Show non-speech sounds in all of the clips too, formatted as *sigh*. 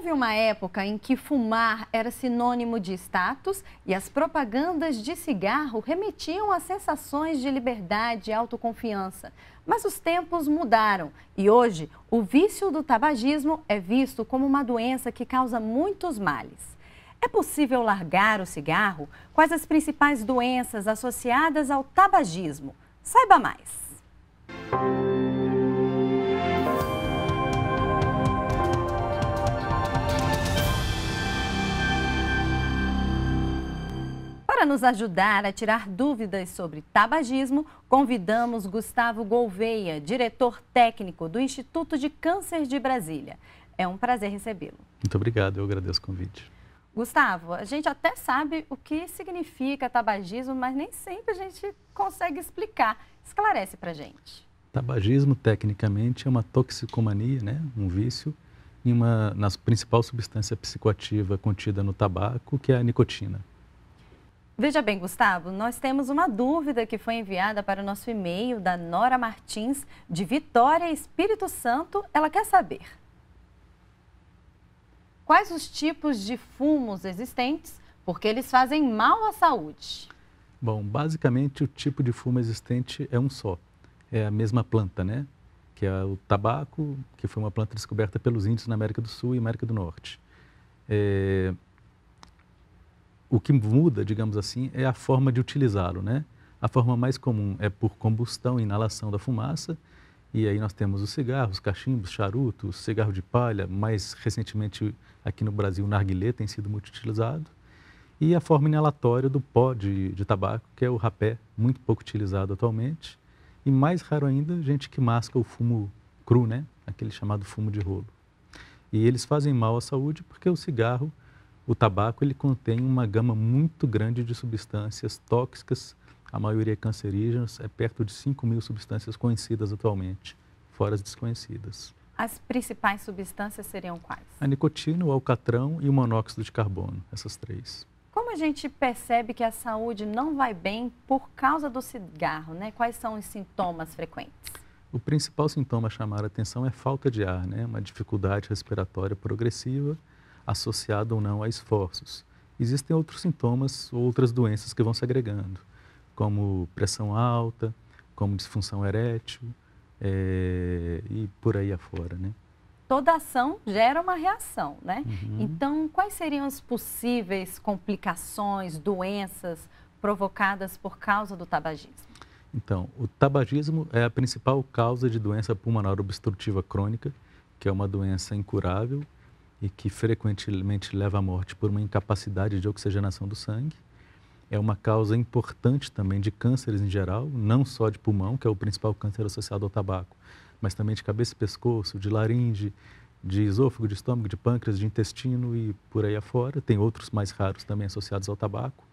Houve uma época em que fumar era sinônimo de status e as propagandas de cigarro remetiam a sensações de liberdade e autoconfiança. Mas os tempos mudaram e hoje o vício do tabagismo é visto como uma doença que causa muitos males. É possível largar o cigarro? Quais as principais doenças associadas ao tabagismo? Saiba mais. Música Para nos ajudar a tirar dúvidas sobre tabagismo, convidamos Gustavo Gouveia, diretor técnico do Instituto de Câncer de Brasília. É um prazer recebê-lo. Muito obrigado, eu agradeço o convite. Gustavo, a gente até sabe o que significa tabagismo, mas nem sempre a gente consegue explicar. Esclarece para gente. Tabagismo, tecnicamente, é uma toxicomania, né? um vício, em uma, na principal substância psicoativa contida no tabaco, que é a nicotina. Veja bem, Gustavo, nós temos uma dúvida que foi enviada para o nosso e-mail da Nora Martins, de Vitória, Espírito Santo. Ela quer saber quais os tipos de fumos existentes, porque eles fazem mal à saúde. Bom, basicamente o tipo de fumo existente é um só. É a mesma planta, né? Que é o tabaco, que foi uma planta descoberta pelos índios na América do Sul e América do Norte. É, o que muda, digamos assim, é a forma de utilizá-lo, né? A forma mais comum é por combustão, inalação da fumaça, e aí nós temos os cigarros, cachimbos, charutos, cigarro de palha, mais recentemente aqui no Brasil o narguilé tem sido muito utilizado, e a forma inalatória do pó de, de tabaco, que é o rapé, muito pouco utilizado atualmente, e mais raro ainda, gente que masca o fumo cru, né? Aquele chamado fumo de rolo. E eles fazem mal à saúde porque o cigarro o tabaco ele contém uma gama muito grande de substâncias tóxicas, a maioria cancerígenas, é perto de 5 mil substâncias conhecidas atualmente, fora as desconhecidas. As principais substâncias seriam quais? A nicotina, o alcatrão e o monóxido de carbono, essas três. Como a gente percebe que a saúde não vai bem por causa do cigarro, né? Quais são os sintomas frequentes? O principal sintoma a chamar a atenção é falta de ar, né? Uma dificuldade respiratória progressiva associado ou não a esforços. Existem outros sintomas, outras doenças que vão se agregando, como pressão alta, como disfunção erétil é, e por aí afora, né? Toda ação gera uma reação, né? Uhum. Então, quais seriam as possíveis complicações, doenças provocadas por causa do tabagismo? Então, o tabagismo é a principal causa de doença pulmonar obstrutiva crônica, que é uma doença incurável e que frequentemente leva à morte por uma incapacidade de oxigenação do sangue. É uma causa importante também de cânceres em geral, não só de pulmão, que é o principal câncer associado ao tabaco, mas também de cabeça e pescoço, de laringe, de esôfago, de estômago, de pâncreas, de intestino e por aí afora. Tem outros mais raros também associados ao tabaco.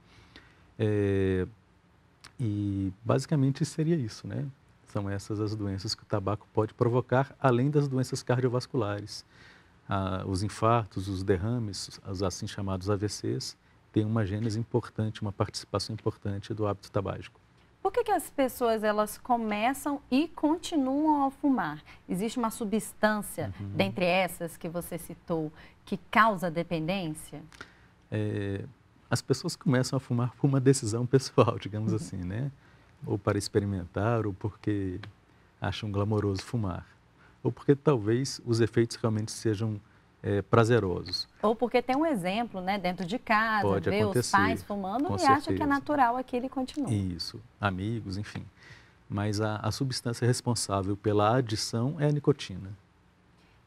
É... E basicamente seria isso, né? São essas as doenças que o tabaco pode provocar, além das doenças cardiovasculares ah, os infartos, os derrames, os assim chamados AVCs, têm uma gênese importante, uma participação importante do hábito tabágico. Por que, que as pessoas elas começam e continuam a fumar? Existe uma substância uhum. dentre essas que você citou que causa dependência? É, as pessoas começam a fumar por uma decisão pessoal, *laughs* digamos uhum. assim, né? Ou para experimentar, ou porque acham glamouroso fumar ou porque talvez os efeitos realmente sejam é, prazerosos. Ou porque tem um exemplo, né, dentro de casa, Pode vê os pais fumando e certeza. acha que é natural aquele continua. Isso, amigos, enfim. Mas a, a, substância responsável pela adição é a nicotina.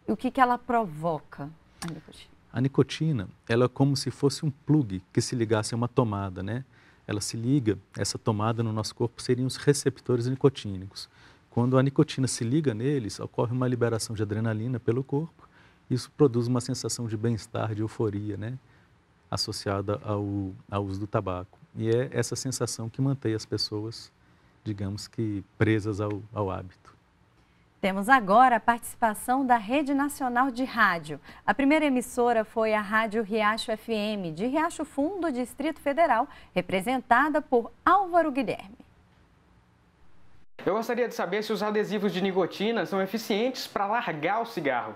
E o que, que ela provoca, a nicotina? A nicotina, ela é como se fosse um plug que se ligasse a uma tomada, né? Ela se liga, essa tomada no nosso corpo seriam os receptores nicotínicos. Quando a nicotina se liga neles, ocorre uma liberação de adrenalina pelo corpo. Isso produz uma sensação de bem-estar, de euforia, né? associada ao, ao uso do tabaco. E é essa sensação que mantém as pessoas, digamos que, presas ao, ao hábito. Temos agora a participação da Rede Nacional de Rádio. A primeira emissora foi a Rádio Riacho FM, de Riacho Fundo, Distrito Federal, representada por Álvaro Guilherme. Eu gostaria de saber se os adesivos de nicotina são eficientes para largar o cigarro.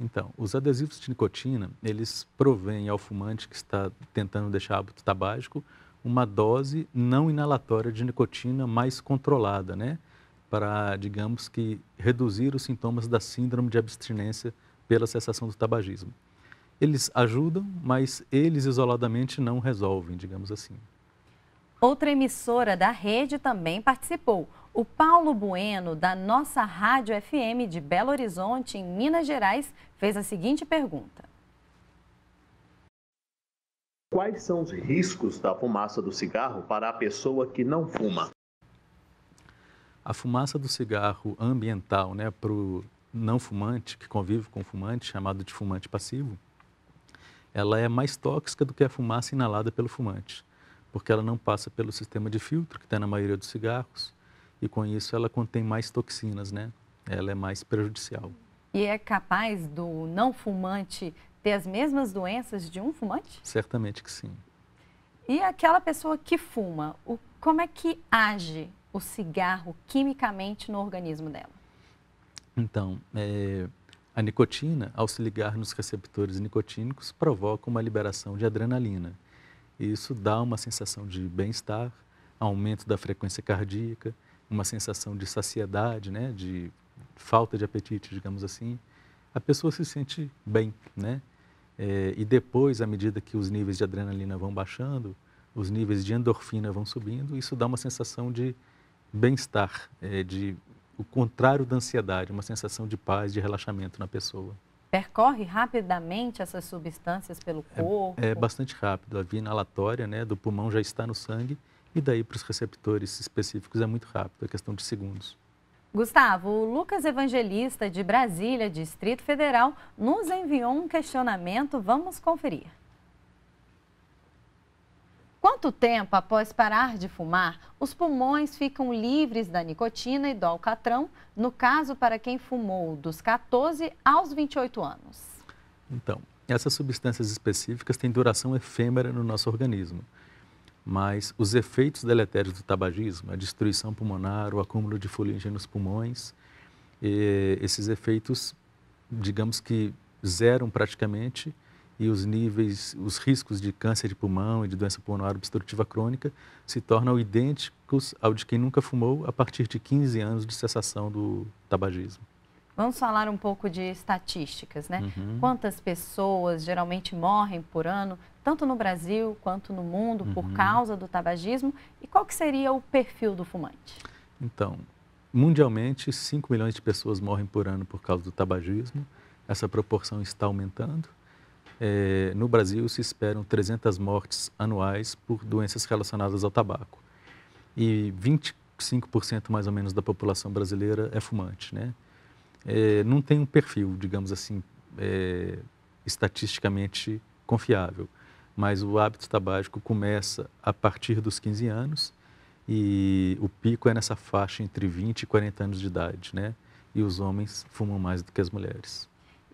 Então, os adesivos de nicotina, eles provêm ao fumante que está tentando deixar hábito tabágico uma dose não inalatória de nicotina mais controlada, né? Para, digamos que, reduzir os sintomas da síndrome de abstinência pela cessação do tabagismo. Eles ajudam, mas eles isoladamente não resolvem, digamos assim. Outra emissora da rede também participou. O Paulo Bueno, da nossa Rádio FM de Belo Horizonte, em Minas Gerais, fez a seguinte pergunta. Quais são os riscos da fumaça do cigarro para a pessoa que não fuma? A fumaça do cigarro ambiental né, para o não fumante, que convive com o fumante, chamado de fumante passivo, ela é mais tóxica do que a fumaça inalada pelo fumante porque ela não passa pelo sistema de filtro que tem na maioria dos cigarros e com isso ela contém mais toxinas, né? Ela é mais prejudicial. E é capaz do não fumante ter as mesmas doenças de um fumante? Certamente que sim. E aquela pessoa que fuma, o, como é que age o cigarro quimicamente no organismo dela? Então, é, a nicotina, ao se ligar nos receptores nicotínicos, provoca uma liberação de adrenalina, isso dá uma sensação de bem-estar, aumento da frequência cardíaca, uma sensação de saciedade, né, de falta de apetite, digamos assim. A pessoa se sente bem, né? É, e depois, à medida que os níveis de adrenalina vão baixando, os níveis de endorfina vão subindo, isso dá uma sensação de bem-estar, é, de o contrário da ansiedade, uma sensação de paz, de relaxamento na pessoa percorre rapidamente essas substâncias pelo é, corpo? É, é bastante rápido. A via inalatória né, do pulmão já está no sangue e daí para os receptores específicos é muito rápido, é questão de segundos. Gustavo, o Lucas Evangelista de Brasília, Distrito Federal, nos enviou um questionamento, vamos conferir. Quanto tempo após parar de fumar, os pulmões ficam livres da nicotina e do alcatrão, no caso para quem fumou dos 14 aos 28 anos? Então, essas substâncias específicas têm duração efêmera no nosso organismo, mas os efeitos deletérios do tabagismo, a destruição pulmonar, o acúmulo de fuligem nos pulmões, eh, esses efeitos, digamos que zeram praticamente e os níveis, os riscos de câncer de pulmão e de doença pulmonar obstrutiva crônica se tornam idênticos ao de quem nunca fumou a partir de 15 anos de cessação do tabagismo. Vamos falar um pouco de estatísticas, né? Uhum. Quantas pessoas geralmente morrem por ano, tanto no Brasil quanto no mundo, uhum. por causa do tabagismo? E qual que seria o perfil do fumante? Então, mundialmente, 5 milhões de pessoas morrem por ano por causa do tabagismo. Essa proporção está aumentando. É, no Brasil se esperam 300 mortes anuais por doenças relacionadas ao tabaco. E 25% mais ou menos da população brasileira é fumante, né? É, não tem um perfil, digamos assim, é, estatisticamente confiável, mas o hábito tabágico começa a partir dos 15 anos e o pico é nessa faixa entre 20 e 40 anos de idade, né? E os homens fumam mais do que as mulheres.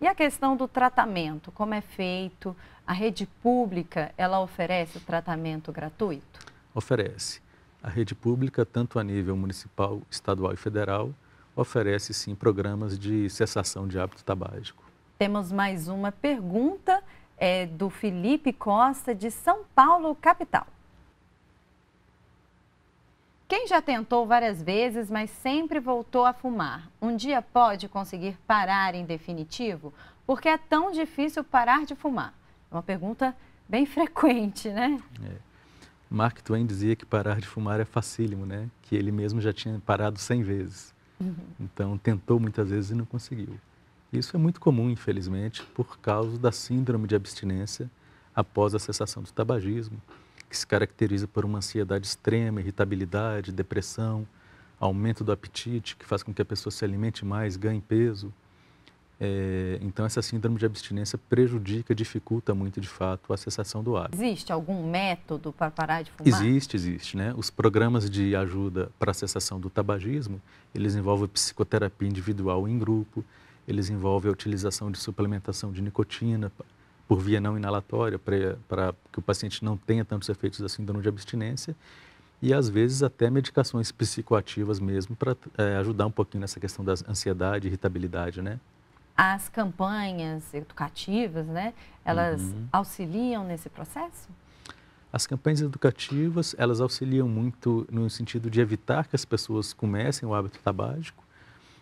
E a questão do tratamento, como é feito? A rede pública, ela oferece o tratamento gratuito? Oferece. A rede pública, tanto a nível municipal, estadual e federal, oferece sim programas de cessação de hábito tabágico. Temos mais uma pergunta é, do Felipe Costa, de São Paulo, capital. Quem já tentou várias vezes, mas sempre voltou a fumar, um dia pode conseguir parar em definitivo? Porque é tão difícil parar de fumar? É uma pergunta bem *laughs* frequente, né? É. Mark Twain dizia que parar de fumar é facílimo, né? Que ele mesmo já tinha parado 100 vezes. Uhum. Então, tentou muitas vezes e não conseguiu. Isso é muito comum, infelizmente, por causa da síndrome de abstinência após a cessação do tabagismo, que se caracteriza por uma ansiedade extrema, irritabilidade, depressão, aumento do apetite, que faz com que a pessoa se alimente mais, ganhe peso. É, então, essa síndrome de abstinência prejudica, dificulta muito, de fato, a cessação do hábito. Existe algum método para parar de fumar? Existe, existe. Né? Os programas de ajuda para a cessação do tabagismo, eles envolvem psicoterapia individual em grupo, eles envolvem a utilização de suplementação de nicotina por via não inalatória, para que o paciente não tenha tantos efeitos da síndrome de abstinência, e às vezes até medicações psicoativas mesmo, para é, ajudar um pouquinho nessa questão da ansiedade, irritabilidade, né? As campanhas educativas, né, elas uhum. auxiliam nesse processo? As campanhas educativas, elas auxiliam muito no sentido de evitar que as pessoas comecem o hábito tabágico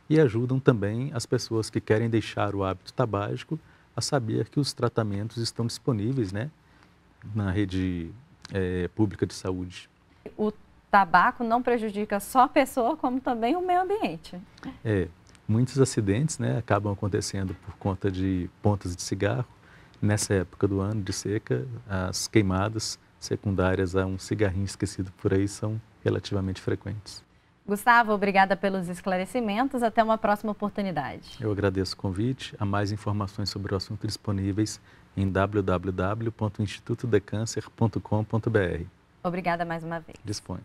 e ajudam também as pessoas que querem deixar o hábito tabágico saber que os tratamentos estão disponíveis né, na rede é, pública de saúde. O tabaco não prejudica só a pessoa, como também o meio ambiente. É, muitos acidentes né, acabam acontecendo por conta de pontas de cigarro. Nessa época do ano de seca, as queimadas secundárias a um cigarrinho esquecido por aí são relativamente frequentes. Gustavo, obrigada pelos esclarecimentos. Até uma próxima oportunidade. Eu agradeço o convite. Há mais informações sobre o assunto disponíveis em www.institutodecancer.com.br. Obrigada mais uma vez. Disponha.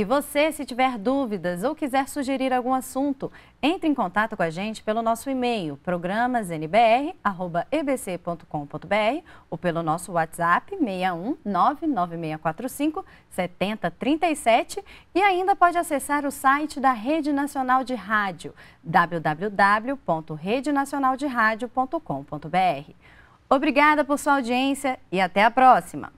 E você, se tiver dúvidas ou quiser sugerir algum assunto, entre em contato com a gente pelo nosso e-mail programasnbr@ebc.com.br ou pelo nosso WhatsApp 61 7037 e ainda pode acessar o site da Rede Nacional de Rádio www.redenacionalderadio.com.br. Obrigada por sua audiência e até a próxima.